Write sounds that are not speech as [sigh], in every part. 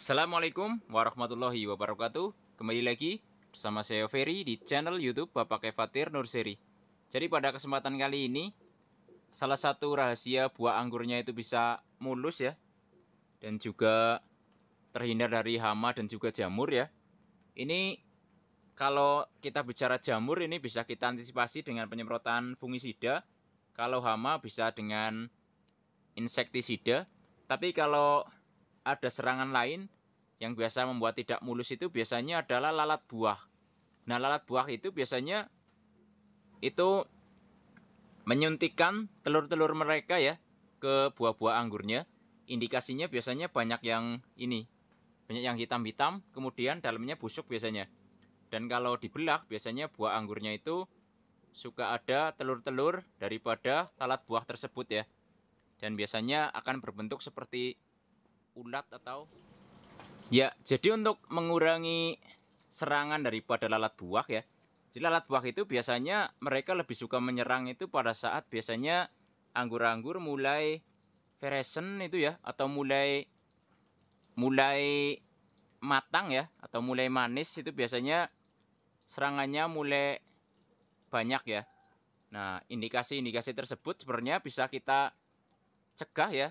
Assalamualaikum warahmatullahi wabarakatuh Kembali lagi bersama saya Ferry di channel youtube Bapak Kefatir Nurseri Jadi pada kesempatan kali ini Salah satu rahasia buah anggurnya itu bisa mulus ya Dan juga terhindar dari hama dan juga jamur ya Ini kalau kita bicara jamur ini bisa kita antisipasi dengan penyemprotan fungisida Kalau hama bisa dengan insektisida Tapi kalau ada serangan lain yang biasa membuat tidak mulus itu biasanya adalah lalat buah. Nah, lalat buah itu biasanya itu menyuntikkan telur-telur mereka ya ke buah-buah anggurnya. Indikasinya biasanya banyak yang ini, banyak yang hitam-hitam, kemudian dalamnya busuk biasanya. Dan kalau dibelah biasanya buah anggurnya itu suka ada telur-telur daripada lalat buah tersebut ya. Dan biasanya akan berbentuk seperti kulat atau ya jadi untuk mengurangi serangan daripada lalat buah ya di lalat buah itu biasanya mereka lebih suka menyerang itu pada saat biasanya anggur-anggur mulai feresen itu ya atau mulai mulai matang ya atau mulai manis itu biasanya serangannya mulai banyak ya. Nah, indikasi-indikasi tersebut sebenarnya bisa kita cegah ya.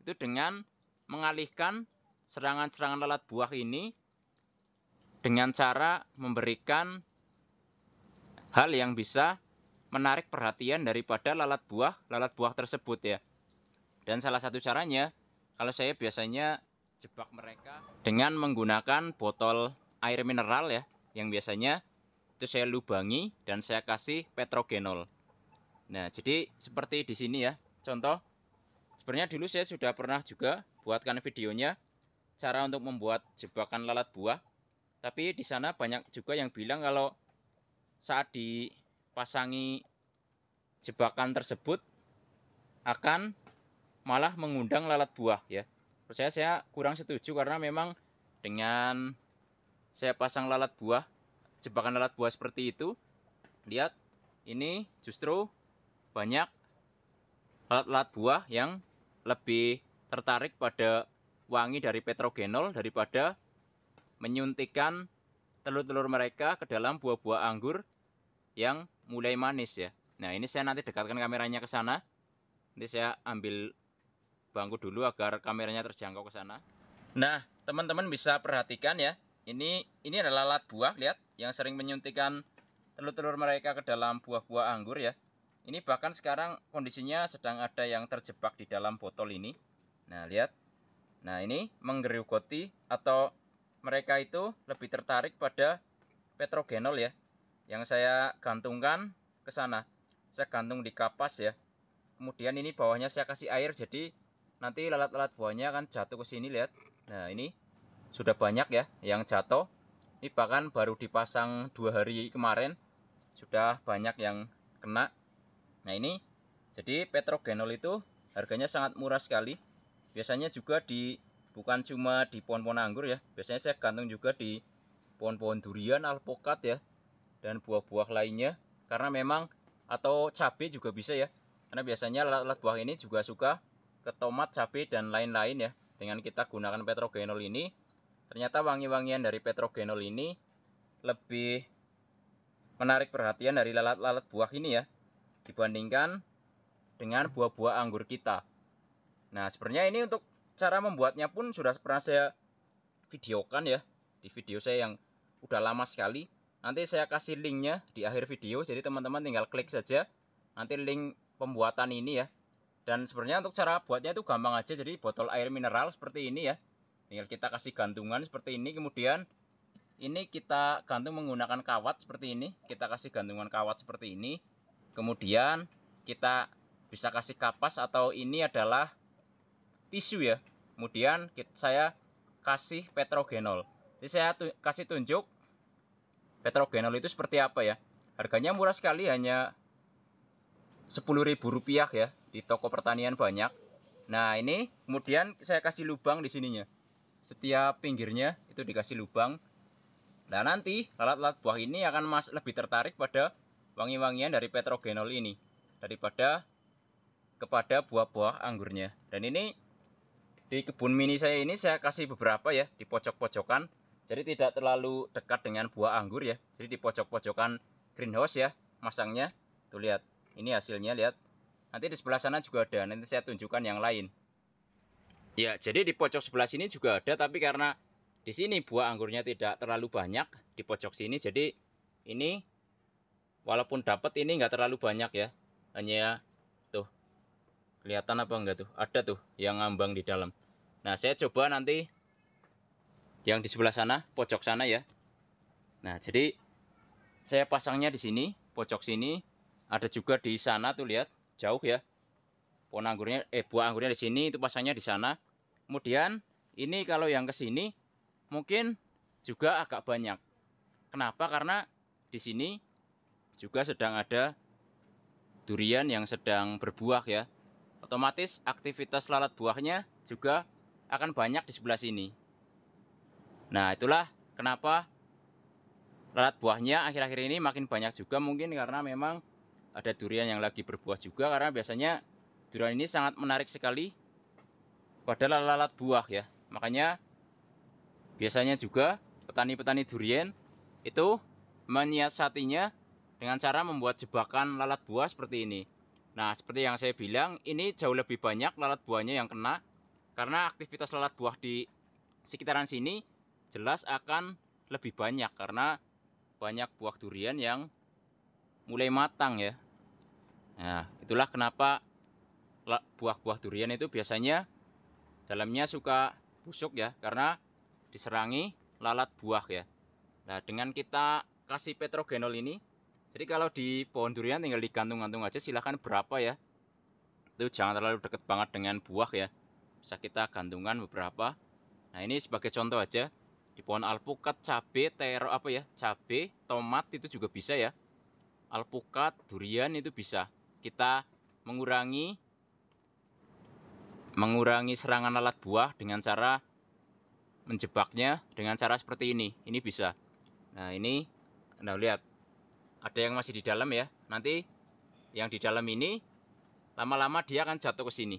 Itu dengan mengalihkan serangan-serangan lalat buah ini dengan cara memberikan hal yang bisa menarik perhatian daripada lalat buah, lalat buah tersebut ya. Dan salah satu caranya kalau saya biasanya jebak mereka dengan menggunakan botol air mineral ya yang biasanya itu saya lubangi dan saya kasih petrogenol. Nah, jadi seperti di sini ya. Contoh sebenarnya dulu saya sudah pernah juga buatkan videonya cara untuk membuat jebakan lalat buah. Tapi di sana banyak juga yang bilang kalau saat dipasangi jebakan tersebut akan malah mengundang lalat buah ya. Menurut saya saya kurang setuju karena memang dengan saya pasang lalat buah, jebakan lalat buah seperti itu, lihat ini justru banyak lalat-lalat buah yang lebih tertarik pada wangi dari petrogenol daripada menyuntikan telur-telur mereka ke dalam buah-buah anggur yang mulai manis ya. Nah ini saya nanti dekatkan kameranya ke sana. Nanti saya ambil bangku dulu agar kameranya terjangkau ke sana. Nah teman-teman bisa perhatikan ya. Ini ini adalah lalat buah lihat yang sering menyuntikan telur-telur mereka ke dalam buah-buah anggur ya. Ini bahkan sekarang kondisinya sedang ada yang terjebak di dalam botol ini. Nah, lihat. Nah, ini menggerogoti atau mereka itu lebih tertarik pada petrogenol ya. Yang saya gantungkan ke sana. Saya gantung di kapas ya. Kemudian ini bawahnya saya kasih air jadi nanti lalat-lalat buahnya akan jatuh ke sini lihat. Nah, ini sudah banyak ya yang jatuh. Ini bahkan baru dipasang dua hari kemarin sudah banyak yang kena. Nah, ini jadi petrogenol itu harganya sangat murah sekali biasanya juga di bukan cuma di pohon-pohon anggur ya biasanya saya gantung juga di pohon-pohon durian alpukat ya dan buah-buah lainnya karena memang atau cabai juga bisa ya karena biasanya lalat buah ini juga suka ke tomat cabai dan lain-lain ya dengan kita gunakan petrogenol ini ternyata wangi-wangian dari petrogenol ini lebih menarik perhatian dari lalat-lalat buah ini ya dibandingkan dengan buah-buah anggur kita Nah, sebenarnya ini untuk cara membuatnya pun sudah pernah saya videokan ya di video saya yang udah lama sekali. Nanti saya kasih linknya di akhir video, jadi teman-teman tinggal klik saja. Nanti link pembuatan ini ya. Dan sebenarnya untuk cara buatnya itu gampang aja, jadi botol air mineral seperti ini ya. Tinggal kita kasih gantungan seperti ini, kemudian ini kita gantung menggunakan kawat seperti ini. Kita kasih gantungan kawat seperti ini. Kemudian kita bisa kasih kapas atau ini adalah tisu ya kemudian saya kasih petrogenol jadi saya tu kasih tunjuk petrogenol itu seperti apa ya harganya murah sekali hanya rp rupiah ya di toko pertanian banyak nah ini kemudian saya kasih lubang di sininya setiap pinggirnya itu dikasih lubang nah nanti lalat-lalat buah ini akan mas lebih tertarik pada wangi-wangian dari petrogenol ini daripada kepada buah-buah anggurnya dan ini di kebun mini saya ini saya kasih beberapa ya di pojok-pojokan jadi tidak terlalu dekat dengan buah anggur ya jadi di pojok-pojokan greenhouse ya masangnya tuh lihat ini hasilnya lihat nanti di sebelah sana juga ada nanti saya tunjukkan yang lain ya jadi di pojok sebelah sini juga ada tapi karena di sini buah anggurnya tidak terlalu banyak di pojok sini jadi ini walaupun dapat ini nggak terlalu banyak ya hanya tuh kelihatan apa enggak tuh ada tuh yang ngambang di dalam Nah, saya coba nanti yang di sebelah sana, pojok sana ya. Nah, jadi saya pasangnya di sini, pojok sini. Ada juga di sana tuh lihat, jauh ya. Pohon anggurnya eh buah anggurnya di sini, itu pasangnya di sana. Kemudian ini kalau yang ke sini mungkin juga agak banyak. Kenapa? Karena di sini juga sedang ada durian yang sedang berbuah ya. Otomatis aktivitas lalat buahnya juga akan banyak di sebelah sini. Nah, itulah kenapa lalat buahnya akhir-akhir ini makin banyak juga mungkin karena memang ada durian yang lagi berbuah juga karena biasanya durian ini sangat menarik sekali pada lalat buah ya. Makanya biasanya juga petani-petani durian itu menyiasatinya dengan cara membuat jebakan lalat buah seperti ini. Nah, seperti yang saya bilang, ini jauh lebih banyak lalat buahnya yang kena karena aktivitas lalat buah di sekitaran sini jelas akan lebih banyak karena banyak buah durian yang mulai matang ya. Nah, itulah kenapa buah-buah durian itu biasanya dalamnya suka busuk ya karena diserangi lalat buah ya. Nah, dengan kita kasih petrogenol ini jadi kalau di pohon durian tinggal digantung-gantung aja silahkan berapa ya. Itu jangan terlalu dekat banget dengan buah ya bisa kita gantungan beberapa nah ini sebagai contoh aja di pohon alpukat cabe tero apa ya cabe tomat itu juga bisa ya alpukat durian itu bisa kita mengurangi mengurangi serangan alat buah dengan cara menjebaknya dengan cara seperti ini. Ini bisa. Nah, ini Anda nah, lihat. Ada yang masih di dalam ya. Nanti yang di dalam ini lama-lama dia akan jatuh ke sini.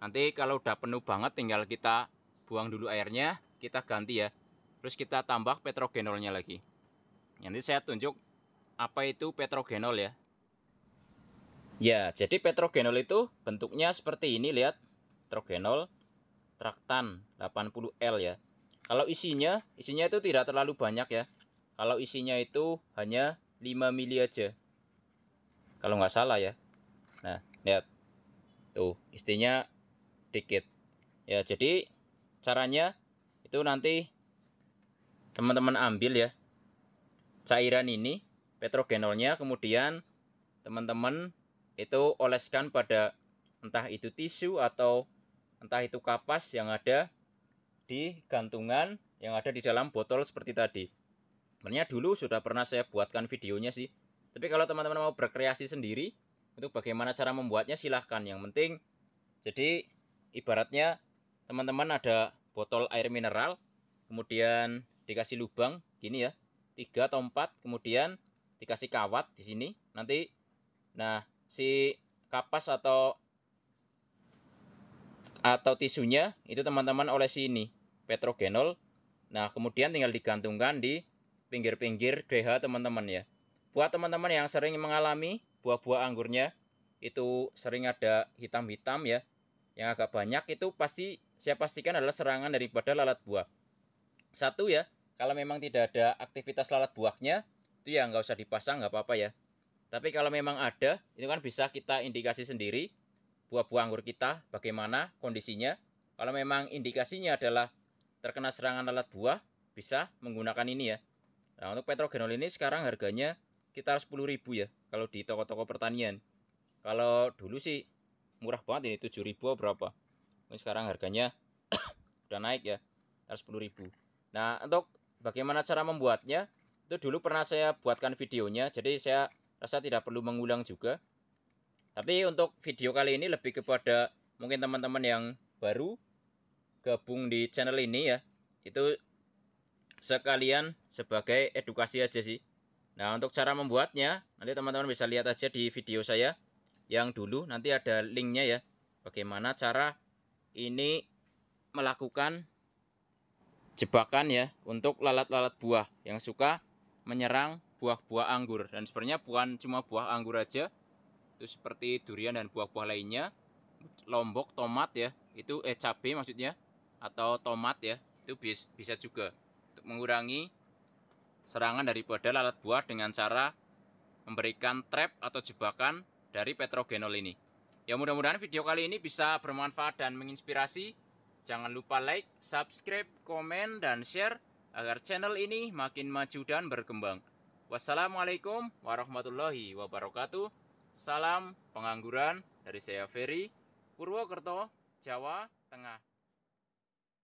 Nanti kalau udah penuh banget tinggal kita buang dulu airnya, kita ganti ya. Terus kita tambah petrogenolnya lagi. Nanti saya tunjuk apa itu petrogenol ya. Ya, jadi petrogenol itu bentuknya seperti ini lihat. Petrogenol traktan 80L ya. Kalau isinya, isinya itu tidak terlalu banyak ya. Kalau isinya itu hanya 5 mili aja. Kalau nggak salah ya. Nah, lihat. Tuh, istinya dikit ya jadi caranya itu nanti teman-teman ambil ya cairan ini petrogenolnya kemudian teman-teman itu oleskan pada entah itu tisu atau entah itu kapas yang ada di gantungan yang ada di dalam botol seperti tadi sebenarnya dulu sudah pernah saya buatkan videonya sih tapi kalau teman-teman mau berkreasi sendiri untuk bagaimana cara membuatnya silahkan yang penting jadi ibaratnya teman-teman ada botol air mineral, kemudian dikasih lubang gini ya, tiga atau empat, kemudian dikasih kawat di sini. Nanti, nah si kapas atau atau tisunya itu teman-teman olesi ini petrogenol. Nah kemudian tinggal digantungkan di pinggir-pinggir greha teman-teman ya. Buat teman-teman yang sering mengalami buah-buah anggurnya itu sering ada hitam-hitam ya yang agak banyak itu pasti saya pastikan adalah serangan daripada lalat buah. Satu ya, kalau memang tidak ada aktivitas lalat buahnya, itu ya nggak usah dipasang, nggak apa-apa ya. Tapi kalau memang ada, itu kan bisa kita indikasi sendiri buah-buah anggur kita bagaimana kondisinya. Kalau memang indikasinya adalah terkena serangan lalat buah, bisa menggunakan ini ya. Nah, untuk petrogenol ini sekarang harganya kita sekitar 10.000 ya kalau di toko-toko pertanian. Kalau dulu sih murah banget ini 7 ribu berapa ini sekarang harganya [coughs] udah naik ya harus sepuluh ribu nah untuk bagaimana cara membuatnya itu dulu pernah saya buatkan videonya jadi saya rasa tidak perlu mengulang juga tapi untuk video kali ini lebih kepada mungkin teman-teman yang baru gabung di channel ini ya itu sekalian sebagai edukasi aja sih nah untuk cara membuatnya nanti teman-teman bisa lihat aja di video saya yang dulu nanti ada linknya ya bagaimana cara ini melakukan jebakan ya untuk lalat-lalat buah yang suka menyerang buah-buah anggur dan sebenarnya bukan cuma buah anggur aja itu seperti durian dan buah-buah lainnya lombok tomat ya itu eh cabai maksudnya atau tomat ya itu bis, bisa juga untuk mengurangi serangan daripada lalat buah dengan cara memberikan trap atau jebakan dari Petrogenol ini. Ya mudah-mudahan video kali ini bisa bermanfaat dan menginspirasi. Jangan lupa like, subscribe, komen, dan share agar channel ini makin maju dan berkembang. Wassalamualaikum warahmatullahi wabarakatuh. Salam pengangguran dari saya Ferry, Purwokerto, Jawa Tengah.